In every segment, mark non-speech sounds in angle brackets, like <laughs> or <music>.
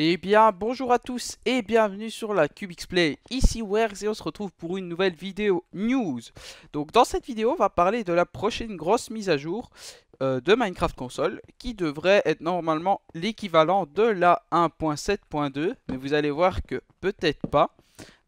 Et eh bien bonjour à tous et bienvenue sur la Cubix Play, ici Werx et on se retrouve pour une nouvelle vidéo news. Donc dans cette vidéo on va parler de la prochaine grosse mise à jour euh, de Minecraft Console qui devrait être normalement l'équivalent de la 1.7.2 mais vous allez voir que peut-être pas.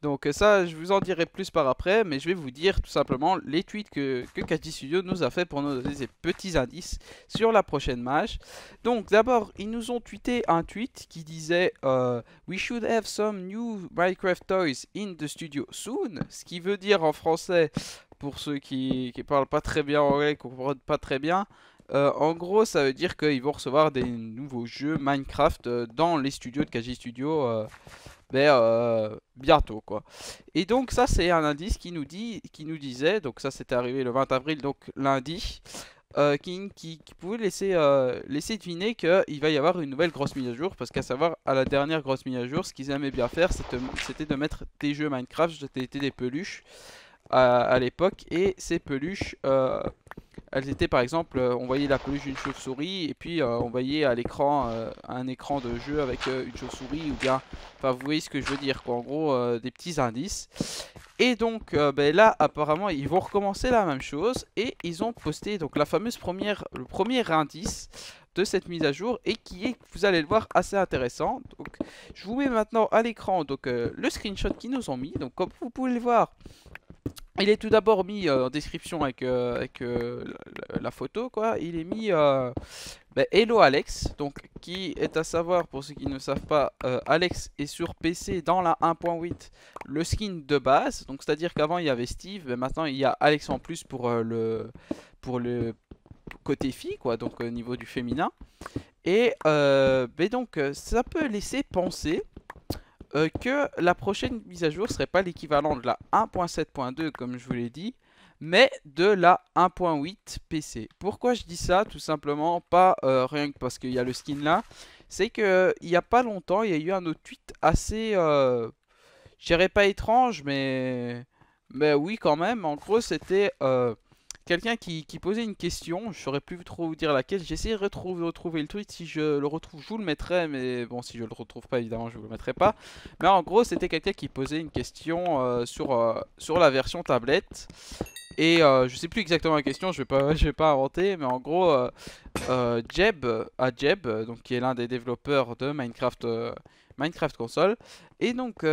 Donc euh, ça, je vous en dirai plus par après, mais je vais vous dire tout simplement les tweets que, que Studio nous a fait pour nous donner ces petits indices sur la prochaine match. Donc d'abord, ils nous ont tweeté un tweet qui disait euh, We should have some new Minecraft toys in the studio soon », ce qui veut dire en français, pour ceux qui ne parlent pas très bien anglais, qui ne comprennent pas très bien, euh, en gros, ça veut dire qu'ils vont recevoir des nouveaux jeux Minecraft euh, dans les studios de KG Studio euh, ben, bientôt. quoi. Et donc ça, c'est un indice qui nous, dit, qui nous disait, donc ça c'était arrivé le 20 avril, donc lundi, qui, pouvait laisser, deviner qu'il va y avoir une nouvelle grosse mise à jour, parce qu'à savoir, à la dernière grosse mise à jour, ce qu'ils aimaient bien faire, c'était de mettre des jeux Minecraft, J'étais des peluches à l'époque, et ces peluches elles étaient par exemple, euh, on voyait la peluche d'une chauve-souris et puis euh, on voyait à l'écran euh, un écran de jeu avec une chauve-souris ou bien, enfin vous voyez ce que je veux dire quoi, en gros des petits indices. Et donc ben là apparemment ils vont recommencer la même chose et ils ont posté donc la fameuse première, le premier indice de cette mise à jour et qui est, vous allez le voir, assez intéressant. Donc je vous mets maintenant à l'écran donc le screenshot qu'ils nous ont mis. Donc comme vous pouvez le voir, il est tout d'abord mis euh, en description avec, euh, avec euh, la, photo, quoi. Il est mis ben, Hello Alex, donc qui est à savoir, pour ceux qui ne savent pas, Alex est sur PC dans la 1.8 le skin de base. Donc c'est-à-dire qu'avant il y avait Steve, mais maintenant il y a Alex en plus pour le pour le côté fille, quoi. Donc au niveau du féminin. Et ben, donc ça peut laisser penser euh, que la prochaine mise à jour ne serait pas l'équivalent de la 1.7.2 comme je vous l'ai dit, mais de la 1.8 PC. Pourquoi je dis ça Tout simplement, pas euh, rien que parce qu'il y a le skin là, c'est qu'il n'y a pas longtemps, il y a eu un autre tweet assez, euh, je dirais pas étrange, mais, mais oui quand même, en gros c'était quelqu'un qui, posait une question, je saurais plus trop vous dire laquelle, j'essaie de retrouver, le tweet, si je le retrouve je vous le mettrai, mais bon si je le retrouve pas évidemment je vous le mettrai pas. Mais en gros c'était quelqu'un qui posait une question euh, sur, euh, sur la version tablette. Et je euh, je sais plus exactement la question, je vais pas, <laughs> je vais pas inventer, mais en gros, Jeb, à Jeb, donc qui est l'un des développeurs de Minecraft, Minecraft console, et donc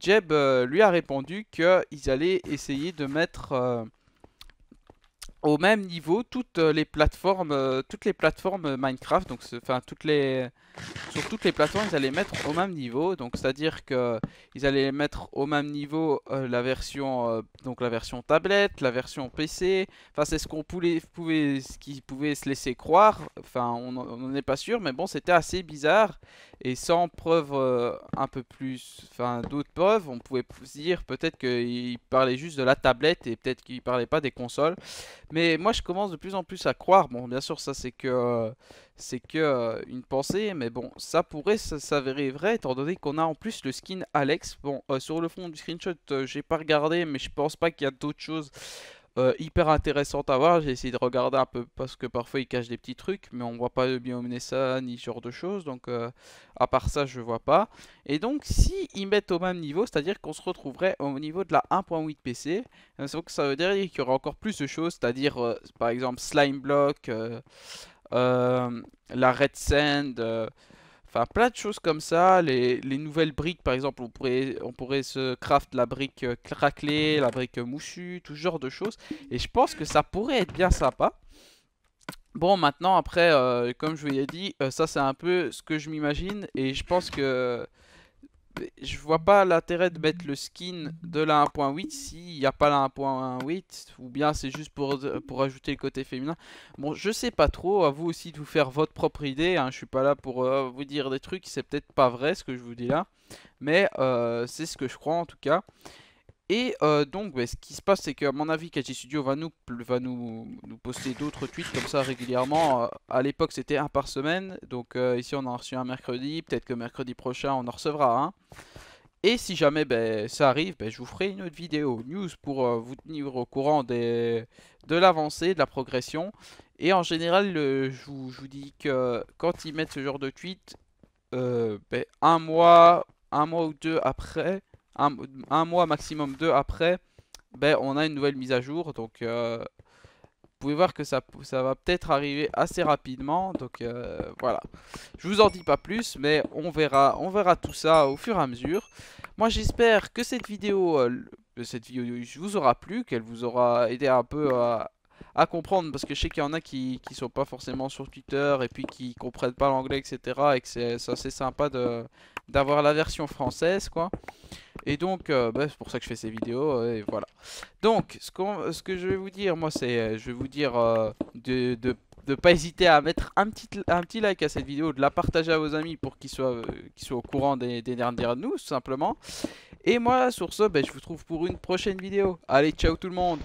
Jeb lui a répondu qu'ils allaient essayer de mettre au même niveau toutes euh, les plateformes euh, toutes les plateformes euh, Minecraft donc enfin toutes les sur toutes les plateformes ils allaient mettre au même niveau donc c'est à dire que ils allaient mettre au même niveau la version donc la version tablette la version PC enfin c'est ce qu'on pouvait, pouvait ce qu'ils pouvaient se laisser croire enfin on n'en est pas sûr mais bon c'était assez bizarre et sans preuve un peu plus enfin d'autres preuves on pouvait se dire peut-être qu'ils parlaient juste de la tablette et peut-être qu'ils parlaient pas des consoles mais moi, je commence de plus en plus à croire. Bon, bien sûr, ça, c'est que euh, c'est que euh, une pensée, mais bon, ça pourrait s'avérer vrai étant donné qu'on a en plus le skin Alex. Bon, euh, sur le fond du screenshot, j'ai pas regardé, mais je pense pas qu'il y a d'autres choses euh, hyper intéressante à voir. J'ai essayé de regarder un peu parce que parfois ils cachent des petits trucs, mais on voit pas de ça ni ce genre de choses. Donc euh, à part ça, je vois pas. Et donc si ils mettent au même niveau, c'est-à-dire qu'on se retrouverait au niveau de la 1.8 PC, euh, ça veut dire qu'il y aura encore plus de choses, c'est-à-dire par exemple Slime Block, la Red Sand Enfin, plein de choses comme ça. Les, nouvelles briques, par exemple, on pourrait, on pourrait se craft la brique euh, craquelée, la brique moussue, tout genre de choses. Et je pense que ça pourrait être bien sympa. Bon, maintenant, après, euh, comme je vous l'ai dit, euh, ça c'est un peu ce que je m'imagine. Et je pense que je vois pas l'intérêt de mettre le skin de la 1.8 s'il n'y a pas la 1.8 ou bien c'est juste pour, pour ajouter le côté féminin. Bon, je sais pas trop, à vous aussi de vous faire votre propre idée, hein. je suis pas là pour euh, vous dire des trucs, c'est peut-être pas vrai ce que je vous dis là, mais euh, c'est ce que je crois en tout cas. Et euh, donc, ce qui se passe, c'est qu'à mon avis, KG Studio va nous, va nous, poster d'autres tweets comme ça régulièrement. Euh, à l'époque, c'était un par semaine. Donc euh, ici, on en a reçu un mercredi. Peut-être que mercredi prochain, on en recevra un. Et si jamais ben, ça arrive, ben, je vous ferai une autre vidéo news pour vous tenir au courant de l'avancée, de la progression. Et en général, je, vous, dis que quand ils mettent ce genre de tweet, ben, un mois un mois ou deux après, un, mois maximum deux après, ben, on a une nouvelle mise à jour. Donc euh, vous pouvez voir que ça, ça va peut-être arriver assez rapidement. Donc euh, voilà. Je vous en dis pas plus, mais on verra, on verra tout ça au fur et à mesure. Moi j'espère que cette vidéo, euh, cette vidéo vous aura plu, qu'elle vous aura aidé un peu à comprendre parce que je sais qu'il y en a qui, qui sont pas forcément sur Twitter et puis qui comprennent pas l'anglais etc et que c'est assez sympa de d'avoir la version française quoi et donc, euh, bah, c'est pour ça que je fais ces vidéos, euh, et voilà. Donc, ce, que je vais vous dire, moi, c'est, euh, je vais vous dire de, ne pas hésiter à mettre un petit, un petit like à cette vidéo, de la partager à vos amis pour qu'ils soient, soient au courant des, des dernières nous, tout simplement. Et moi, sur ce, bah, je vous trouve pour une prochaine vidéo. Allez, ciao tout le monde